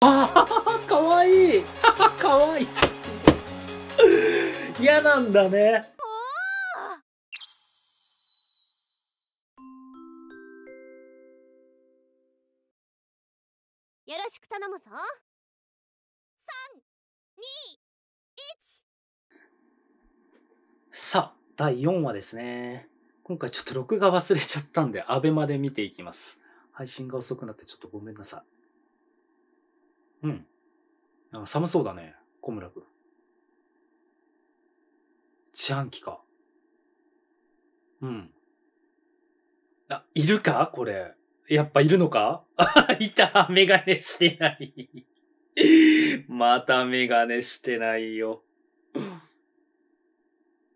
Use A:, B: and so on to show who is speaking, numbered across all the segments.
A: ああ、かわいい。かわいい。嫌なんだね。
B: よろしく頼むぞ。三、二、一。
A: さあ、第4話ですね。今回ちょっと録画忘れちゃったんで、アベまで見ていきます。配信が遅くなってちょっとごめんなさい。うん。あ寒そうだね、小村君。自販機か。うん。あ、いるかこれ。やっぱいるのか いたメガネしてない またメガネしてないよ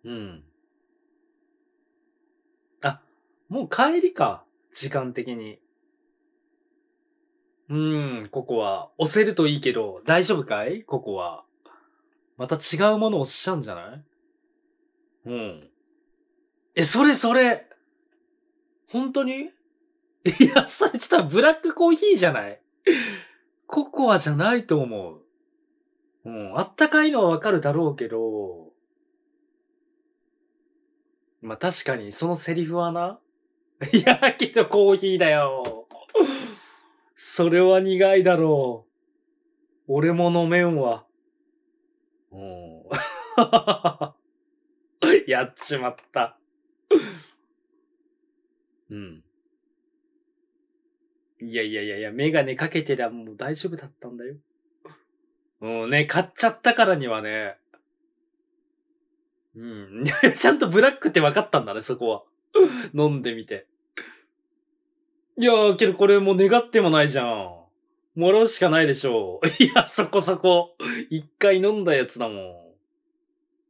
A: うん。あ、もう帰りか。時間的に。うん、ココア。押せるといいけど、大丈夫かいココア。また違うもの押しちゃうんじゃないうん。え、それそれ本当にいや、それちょっとブラックコーヒーじゃないココアじゃないと思う。うん、あったかいのはわかるだろうけど、まあ、確かにそのセリフはな。いや、けどコーヒーだよ。それは苦いだろう。俺も飲めんわ。うん。やっちまった。うん。いやいやいやいや、メガネかけてりゃもう大丈夫だったんだよ。もうね、買っちゃったからにはね。うん。ちゃんとブラックって分かったんだね、そこは。飲んでみて。いやけどこれもう願ってもないじゃん。もらうしかないでしょう。いや、そこそこ。一回飲んだやつだも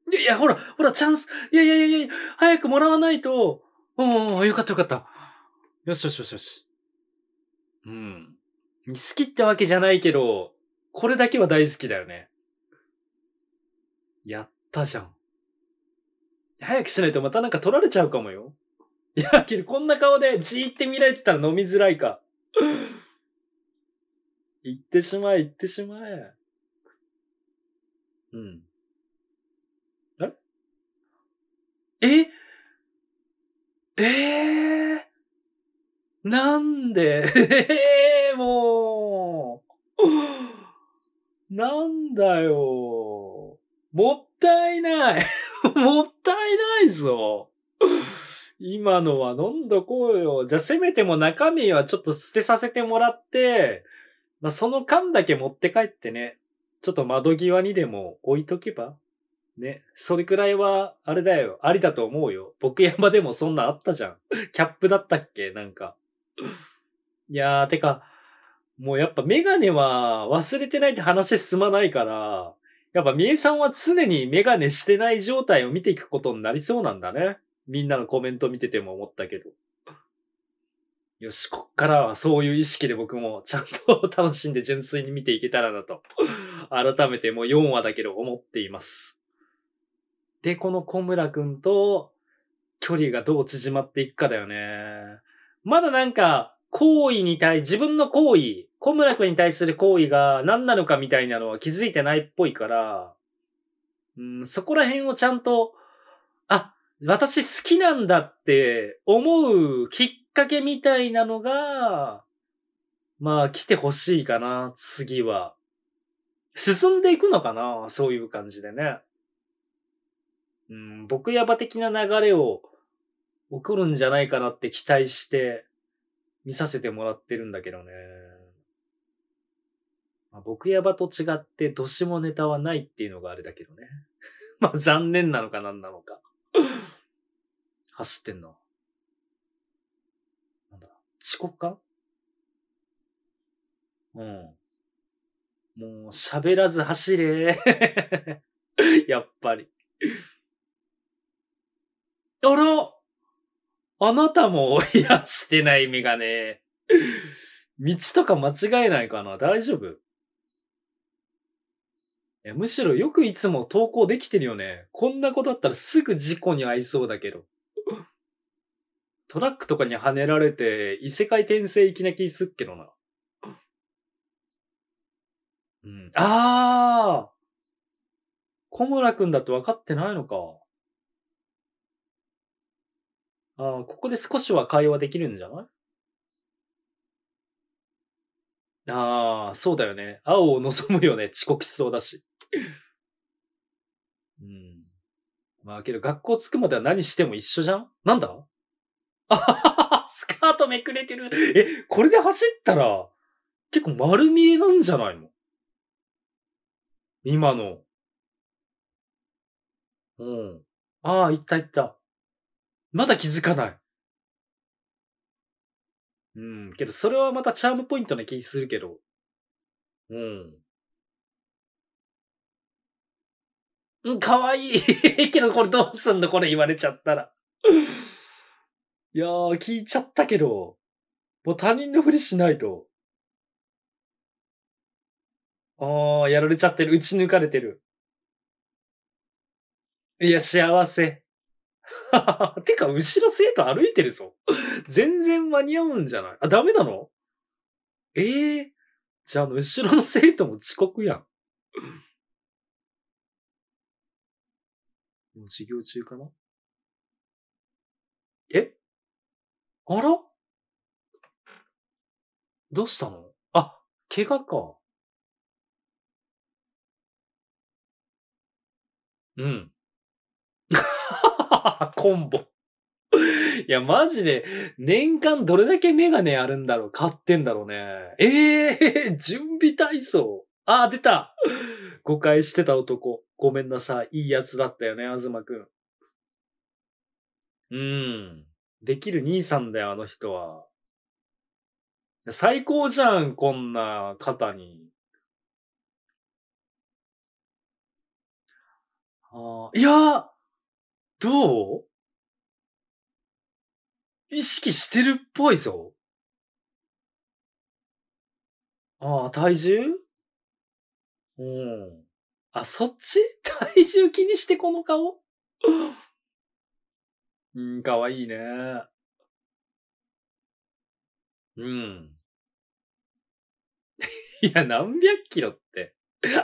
A: ん。いやほら、ほら、チャンス。いやいやいやいや、早くもらわないと。うんうん、よかったよかった。よしよしよしよし。うん。好きってわけじゃないけど、これだけは大好きだよね。やったじゃん。早くしないとまたなんか取られちゃうかもよ。いや、けどこんな顔でじーって見られてたら飲みづらいか。行ってしまえ、行ってしまえ。
B: うん。あれ
A: えええー、なんでえ えー、もう。なんだよ。もったいない。もったいないぞ。今のは飲んどこうよ。じゃせめても中身はちょっと捨てさせてもらって、まあ、その間だけ持って帰ってね、ちょっと窓際にでも置いとけばね、それくらいは、あれだよ、ありだと思うよ。僕山でもそんなあったじゃん。キャップだったっけなんか。いやー、てか、もうやっぱメガネは忘れてないって話進まないから、やっぱみえさんは常にメガネしてない状態を見ていくことになりそうなんだね。みんなのコメント見てても思ったけど。よし、こっからはそういう意識で僕もちゃんと楽しんで純粋に見ていけたらなと、改めてもう4話だけど思っています。で、この小村くんと距離がどう縮まっていくかだよね。まだなんか、行為に対、自分の行為、小村くんに対する行為が何なのかみたいなのは気づいてないっぽいから、うん、そこら辺をちゃんと、あ、私好きなんだって思うきっかけみたいなのが、まあ来てほしいかな、次は。進んでいくのかな、そういう感じでね。うん、僕やば的な流れを送るんじゃないかなって期待して見させてもらってるんだけどね。まあ、僕やばと違ってどしもネタはないっていうのがあれだけどね。まあ残念なのか何なのか。走ってんの。なんだ、遅刻かうん。もう喋らず走れ。やっぱり。あらあなたも、いや、してないメガネ。道とか間違えないかな大丈夫むしろよくいつも投稿できてるよね。こんな子だったらすぐ事故に遭いそうだけど。トラックとかにはねられて異世界転生いきなきすっけどな。うん。ああ小村くんだって分かってないのか。ああ、ここで少しは会話できるんじゃないああ、そうだよね。青を望むよね。遅刻しそうだし。うん。まあけど学校着くまでは何しても一緒じゃんなんだあ スカートめくれてる。え、これで走ったら、結構丸見えなんじゃないの今の。うん。ああ、いったいった。まだ気づかない。うん。けど、それはまたチャームポイントな気するけど。うん。うん、かわいい けどこれどうすんのこれ言われちゃったらいやー、聞いちゃったけど、もう他人のふりしないと。ああ、やられちゃってる。打ち抜かれてる。いや、幸せ。てか、後ろ生徒歩いてるぞ。全然間に合うんじゃないあ、ダメなのええー、じゃあ、後ろの生徒も遅刻やん。
B: もう授業中かなえあらどうしたのあ、怪我か。
A: うん。コンボいや、マジで、年間どれだけメガネあるんだろう買ってんだろうね。ええー、準備体操。あ、出た誤解してた男。ごめんなさい。いいやつだったよね、東くん。うん。できる兄さんだよ、あの人は。最高じゃん、こんな方に。あいや
B: どう意識してるっぽ
A: いぞ。ああ、体重うん。あ、そっち 体重気にしてこの顔うん、かわいいね。うん。いや、何百キロって。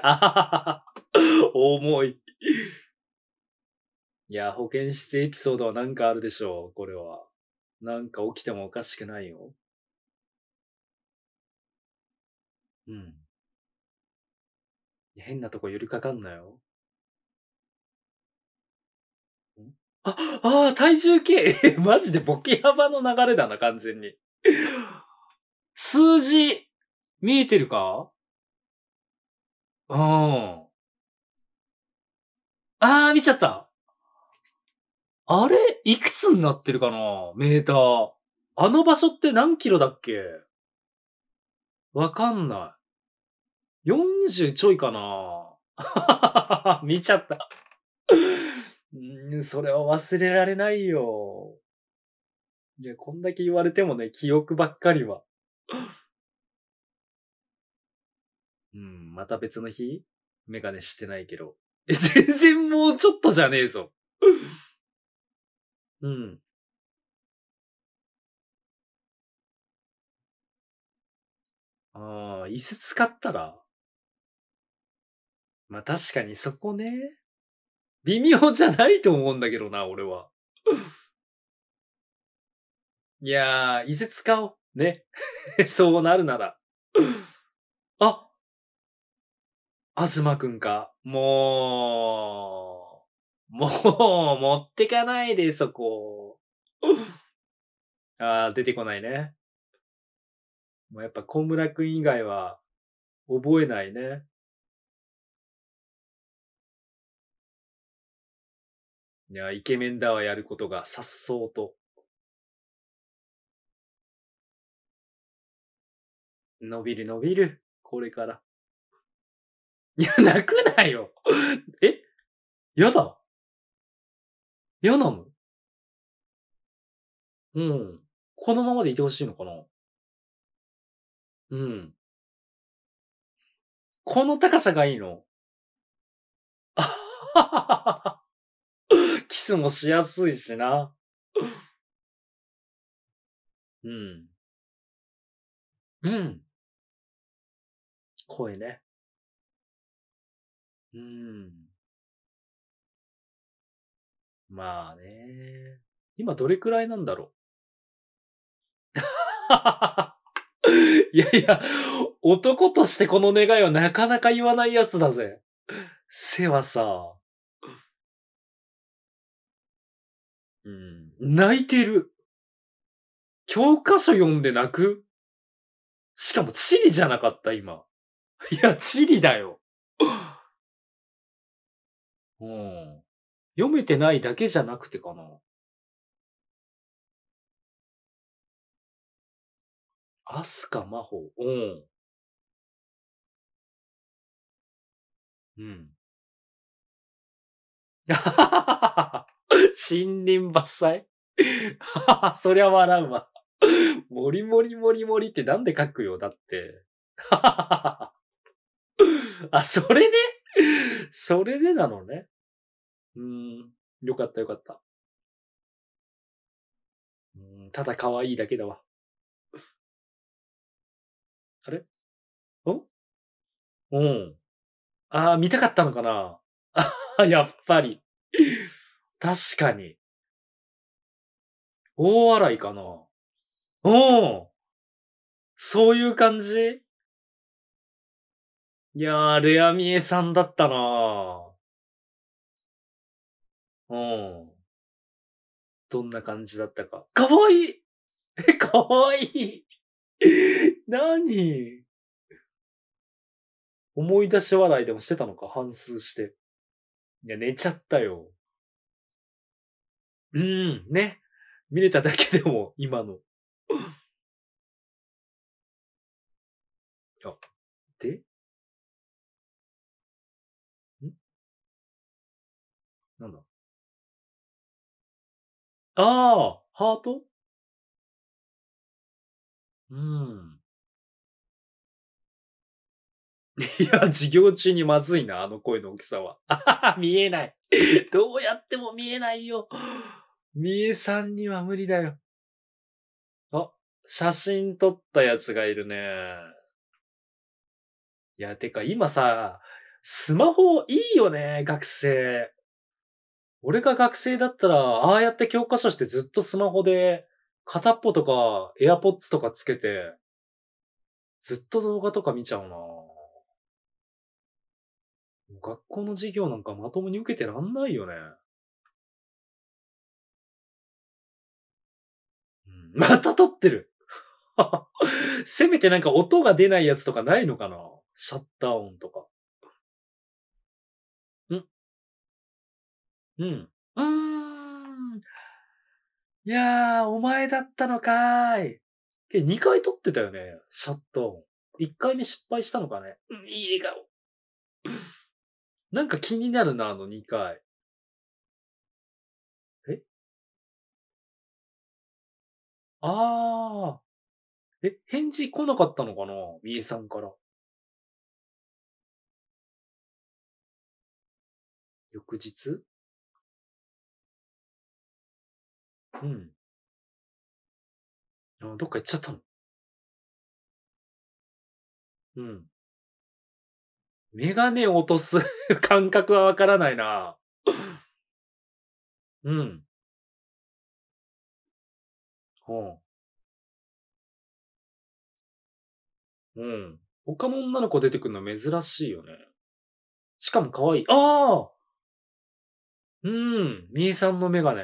A: あははは。重い。いや、保健室エピソードはなんかあるでしょう、これは。なんか起きてもおかしくないよ。うん。や、変なとこ寄りかかんなよ。んあ、ああ、体重計 マジでボケ幅の流れだな、完全に。数字、見えてるかうん。ああ、見ちゃった。あれいくつになってるかなメーター。あの場所って何キロだっけわかんない。40ちょいかな 見ちゃったそれは忘れられないよ。いや、こんだけ言われてもね、記憶ばっかりは。うん、また別の日メガネしてないけど。え、全然もうちょっとじゃねえぞ。
B: うん。ああ、椅子使ったら
A: まあ確かにそこね。微妙じゃないと思うんだけどな、俺は。いやー、移設使おう。ね。そうなるなら。ああずまくんか。もう、もう、持ってかないで、そこ。あー、出てこないね。もうやっぱ小村くん以外は、覚えない
B: ね。いや、イケメンだわ、やることが、さっそうと。伸びる伸びる。これから。いや、泣くなよ。えやだ。やなのうん。このままでいてほしいのかなうん。この高さがいいの。あはははは。キスもしやすいしな。うん。うん。声ね。うん。
A: まあね。今どれくらいなんだろう。いやいや、男としてこの願いはなかなか言わないやつだぜ。背はさ、
B: うん、泣いてる。教科書読んで泣くしかも地理じゃなかった今。いや、地理だよ。うん。読めてないだけじゃなくてかな。アスカ魔法。うん。うん。
A: 森林伐採 そりゃ笑うわ。もりもりもりもりってなんで書くよだって。あ、それで、ね、それでなのね。うん。よかったよかった。うんただ可愛いだけだわ。
B: あれんう
A: ん。ああ、見たかったのかな やっぱり。確かに。大笑いかなう
B: ん。そういう感じいやー、レアミエさんだったなうん。どんな感じだったか。かわいいえ、かわ
A: いい何思い出し笑いでもしてたのか、反数して。いや、寝ちゃったよ。う
B: ん、ね。
A: 見れただけでも、今の。
B: あ、でんなんだああ、ハート
A: うん。いや、授業中にまずいな、あの声の大きさは。あはは、見えない。どうやっても見えないよ。みえさんには無理だよ。あ、写真撮ったやつがいるね。いや、てか今さ、スマホいいよね、学生。俺が学生だったら、ああやって教科書してずっとスマホで、片っぽとか、エアポッツとかつけて、ずっと動画とか見ちゃうな学校の授業なんかまともに受けてらんないよね。
B: また撮ってる せめてなんか音が出ないやつとかないのかなシャッター音とか。んうん。うー
A: ん。いやー、お前だったのかーい。え、2回撮ってたよね、シャッター音。1回目失敗したのかね。うん、いい笑顔。なんか気になるな、あの2回。
B: ああ。え、返事来なかったのかなみえさんから。翌日うん。あ、どっか行っちゃったのうん。メガネを落とす 感覚はわからないな。うん。はん。うん。他の女の子出てくるの珍しいよね。しかも可愛い。ああうん、みーさんのメガネ。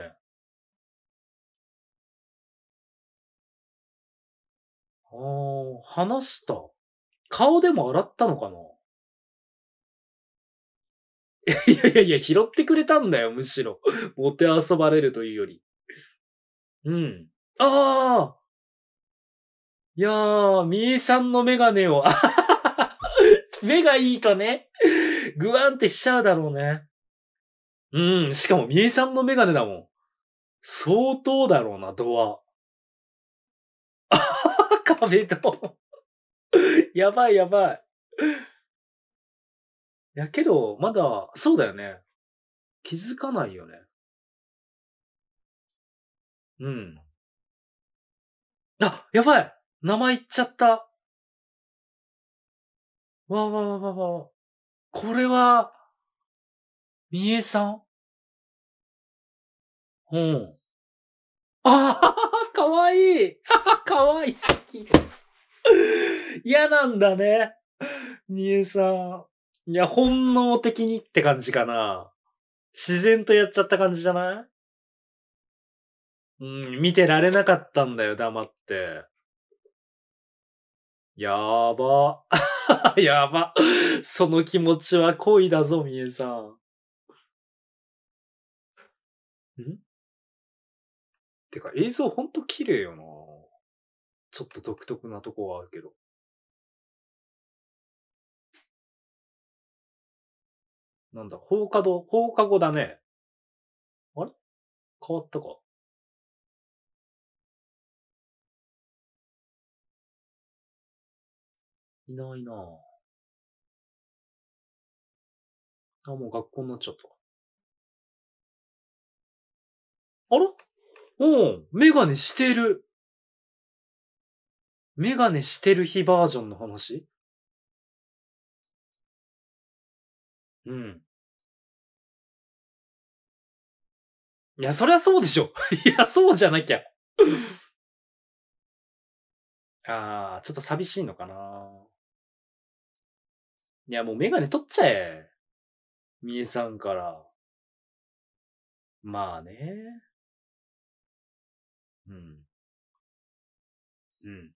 B: ああ、話した。顔でも洗ったのかな いやいやいや、拾ってくれたんだよ、むしろ。も
A: て遊ばれるというより。うん。ああいやー、みーさんのメガネを、目がいいとね、グワンってしちゃうだろうね。うん、しかもみーさんのメガネだもん。相当だろうな、ドア。あ壁と。やばいやばい。いやけど、まだ、そうだよね。気づかないよね。
B: うん。あ、やばい名前言っちゃった。わわわわわ。これは、みえさんうん。
A: ああ、かわいい かわいい、好き。嫌なんだね。みえさん。いや、本能的にって感じかな。自然とやっちゃった感じじゃないうん、見てられなかったんだよ、黙って。
B: やば。やば。その気持ちは恋だぞ、みえさん。んてか映像ほんと綺麗よなちょっと独特なとこはあるけど。なんだ、放課後、放課後だね。あれ変わったか。いないなあ、もう学校になっちゃった。あらおう、メガネしてる。メガネしてる日バージョンの話うん。いや、そりゃそうでしょ。いや、そうじゃなきゃ。ああ、ちょっと寂しいのかな。いや、もうメガネ取っちゃえ。みえさんから。まあね。うん。
A: うん。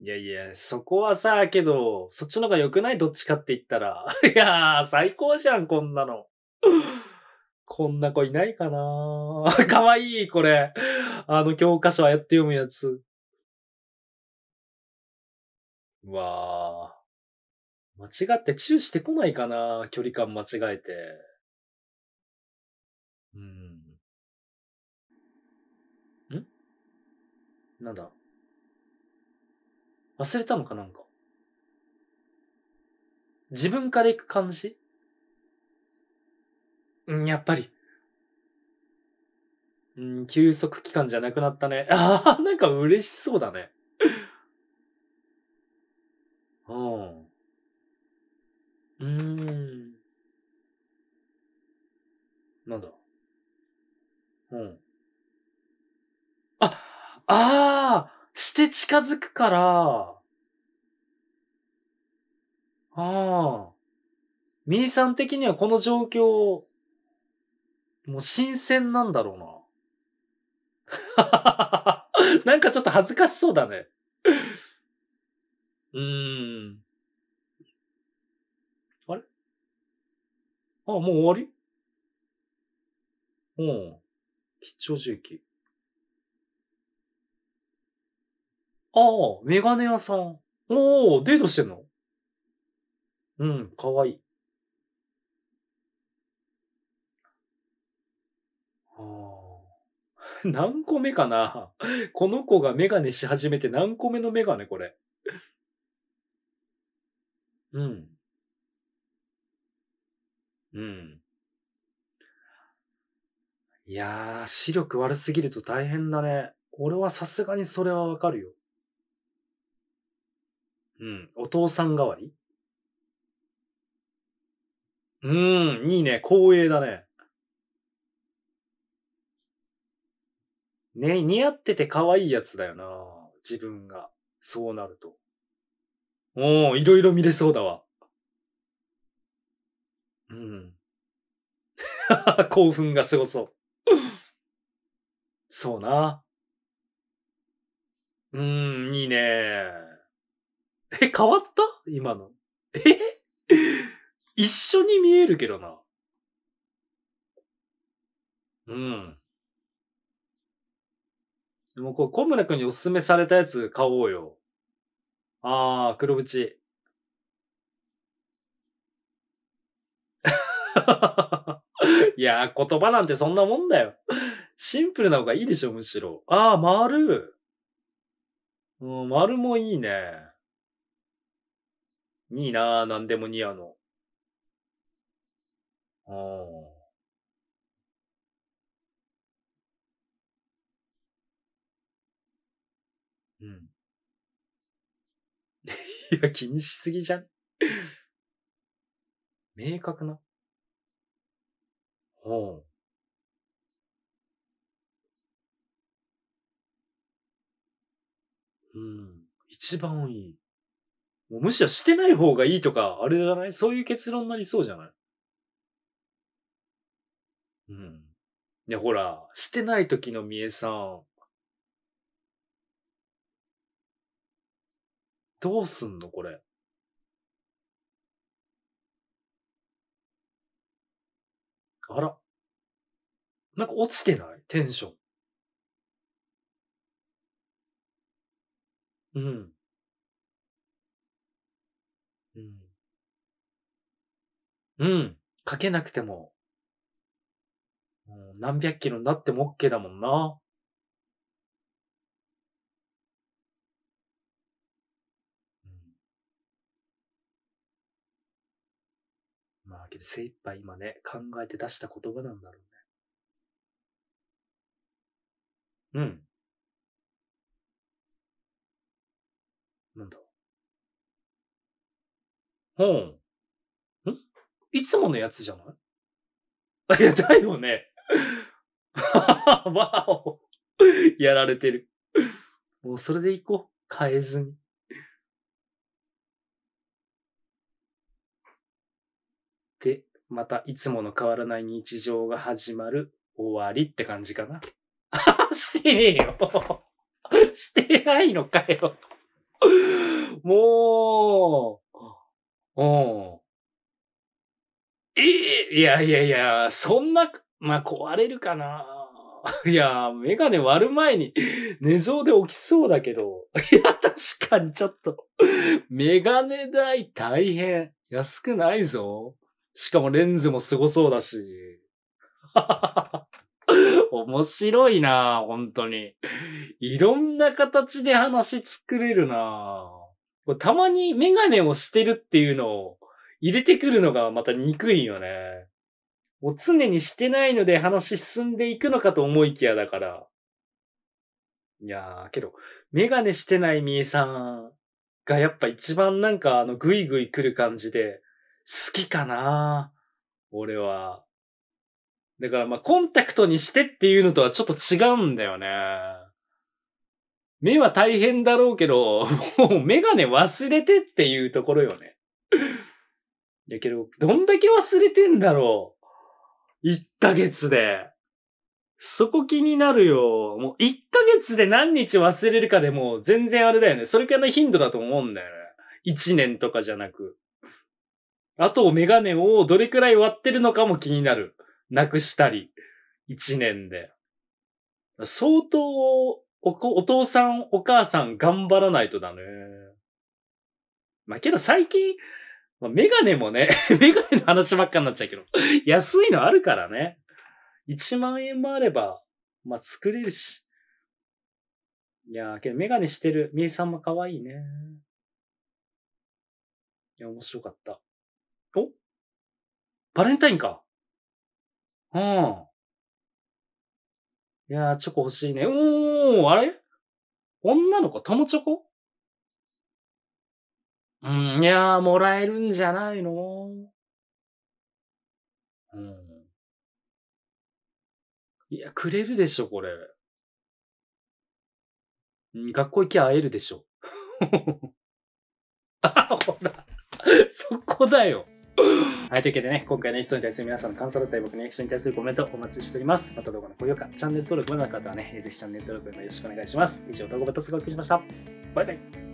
A: いやいや、そこはさ、けど、そっちの方が良くないどっちかって言ったら。いやー、最高じゃん、こんなの。こんな子いないかな かわいい、これ。あの教科書はやって読むやつ。
B: わー。間違ってチューしてこないかな、距離感間違えて。うん。んなんだ
A: 忘れたのかなんか。自分から行く感じうん、やっぱり。うん、休息期間じゃなくなったね。ああ、なんか嬉しそうだね。ああして近づくから、ああ、みーさん的にはこの状況、もう新鮮なんだろうな。なんかちょっと恥ずかしそうだね。うーん。あれあ、もう終わりうん。貴重重駅。ああ、メガネ屋さん。おー、デートしてんのうん、かわいい。あ 何個目かな この子がメガネし始めて何個目のメガネこれ。うん。うん。いやー、視力悪すぎると大変だね。俺はさすがにそれはわかるよ。うん。お父さん代わりうーん、いいね。光栄だね。ね、似合ってて可愛いやつだよな。自分が。そうなると。おー、いろいろ見れそうだわ。うん。興奮がすごそう。そうな。うーん、いいねえ、変わった今の。え一緒に見えるけどな。うん。でもこれ、小村くんにおすすめされたやつ買おうよ。あー、黒縁。いやー、言葉なんてそんなもんだよ。シンプルな方がいいでしょ、むしろ。あー、丸。うん、丸もいいね。にいなぁ、なんでも似合うの。あん。うん。いや、気にしすぎじゃん。明確な。ほう。うん。一番いい。もうむしろしてない方がいいとか、あれじゃないそういう結論になりそうじゃないうん。いや、ほら、してない時のみえさん、どうすんのこれ。
B: あら。なんか落ちてないテンション。うん。うん。
A: うん。書けなくても、う何百キロになっても OK だもんな。うん。まあ、けど精一杯今ね、考えて出した言葉なんだろうね。うん。うん。んいつものやつじゃない いや、だよね。わお。やられてる。もうそれでいこう。変えずに。で、またいつもの変わらない日常が始まる終わりって感じかな。してねえよ。してないのかよ。もう。うん。ええいやいやいや、そんな、まあ、壊れるかな。いや、メガネ割る前に 寝相で起きそうだけど。いや、確かにちょっとメガネ代大変。安くないぞ。しかもレンズも凄そうだし。面白いな本当に。いろんな形で話作れるなたまにメガネをしてるっていうのを入れてくるのがまた憎いよね。もう常にしてないので話進んでいくのかと思いきやだから。いやー、けど、メガネしてないみえさんがやっぱ一番なんかあのグイグイ来る感じで好きかな俺は。だからまあコンタクトにしてっていうのとはちょっと違うんだよね。目は大変だろうけど、もうメガネ忘れてっていうところよね。だけど、どんだけ忘れてんだろう。1ヶ月で。そこ気になるよ。もう1ヶ月で何日忘れるかでも全然あれだよね。それくらいの頻度だと思うんだよね。1年とかじゃなく。あとメガネをどれくらい割ってるのかも気になる。なくしたり。1年で。相当お、お父さん、お母さん頑張らないとだね。まあ、けど最近、まあ、メガネもね、メガネの話ばっかになっちゃうけど、安いのあるからね。1万円もあれば、まあ、作れるし。いやー、けどメガネしてるみえさんも可愛いね。いや、面白かった。おバレンタインか。うん。いやー、チョコ欲しいね。ーもう、あれ女の子、友チョコうん、いやー、もらえるんじゃな
B: いのうん。
A: いや、くれるでしょ、これ。学校行きゃ会えるでしょ。あ、ほら、そこだよ。はい、というわけでね、今回の人に対する皆さんの感想だったり、僕の人に対するコメントお待ちしております。また動画の高評価、チャンネル登録まだの方はね、ぜひチャンネル登録もよろしくお願いします。以上、動画バとスがお送りしました。バイバイ。